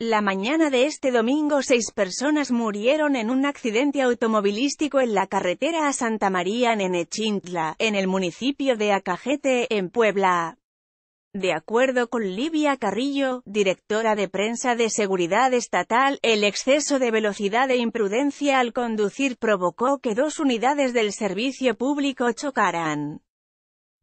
La mañana de este domingo seis personas murieron en un accidente automovilístico en la carretera a Santa María Nenechintla, en el municipio de Acajete, en Puebla. De acuerdo con Livia Carrillo, directora de prensa de Seguridad Estatal, el exceso de velocidad e imprudencia al conducir provocó que dos unidades del servicio público chocaran.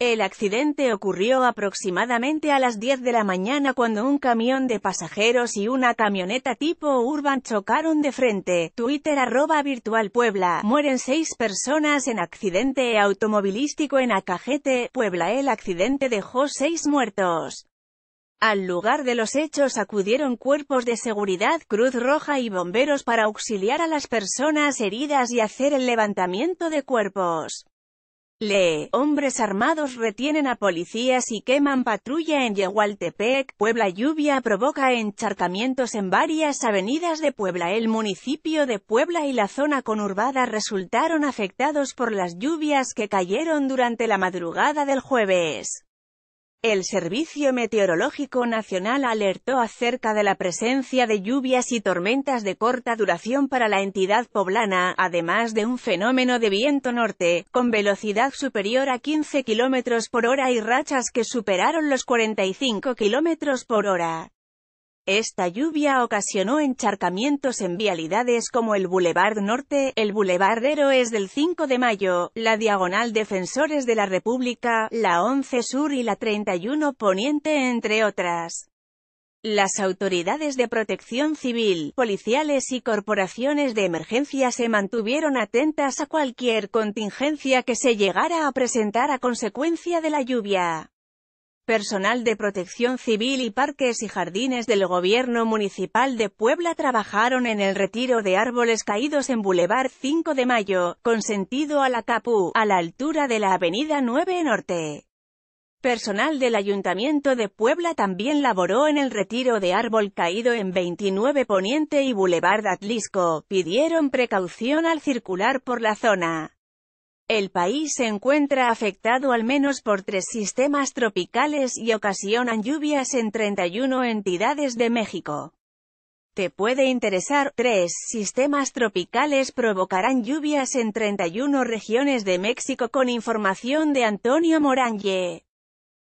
El accidente ocurrió aproximadamente a las 10 de la mañana cuando un camión de pasajeros y una camioneta tipo Urban chocaron de frente. Twitter arroba virtual Puebla. Mueren seis personas en accidente automovilístico en Acajete, Puebla. El accidente dejó seis muertos. Al lugar de los hechos acudieron cuerpos de seguridad, Cruz Roja y bomberos para auxiliar a las personas heridas y hacer el levantamiento de cuerpos. Lee, hombres armados retienen a policías y queman patrulla en Yehualtepec, Puebla Lluvia provoca encharcamientos en varias avenidas de Puebla El municipio de Puebla y la zona conurbada resultaron afectados por las lluvias que cayeron durante la madrugada del jueves. El Servicio Meteorológico Nacional alertó acerca de la presencia de lluvias y tormentas de corta duración para la entidad poblana, además de un fenómeno de viento norte, con velocidad superior a 15 km por hora y rachas que superaron los 45 km por hora. Esta lluvia ocasionó encharcamientos en vialidades como el Boulevard Norte, el Boulevard Héroes del 5 de Mayo, la Diagonal Defensores de la República, la 11 Sur y la 31 Poniente entre otras. Las autoridades de protección civil, policiales y corporaciones de emergencia se mantuvieron atentas a cualquier contingencia que se llegara a presentar a consecuencia de la lluvia. Personal de protección civil y parques y jardines del gobierno municipal de Puebla trabajaron en el retiro de árboles caídos en Boulevard 5 de Mayo, con sentido a la Capú, a la altura de la avenida 9 Norte. Personal del Ayuntamiento de Puebla también laboró en el retiro de árbol caído en 29 Poniente y Boulevard Atlisco, pidieron precaución al circular por la zona. El país se encuentra afectado al menos por tres sistemas tropicales y ocasionan lluvias en 31 entidades de México. Te puede interesar, tres sistemas tropicales provocarán lluvias en 31 regiones de México con información de Antonio Moranje.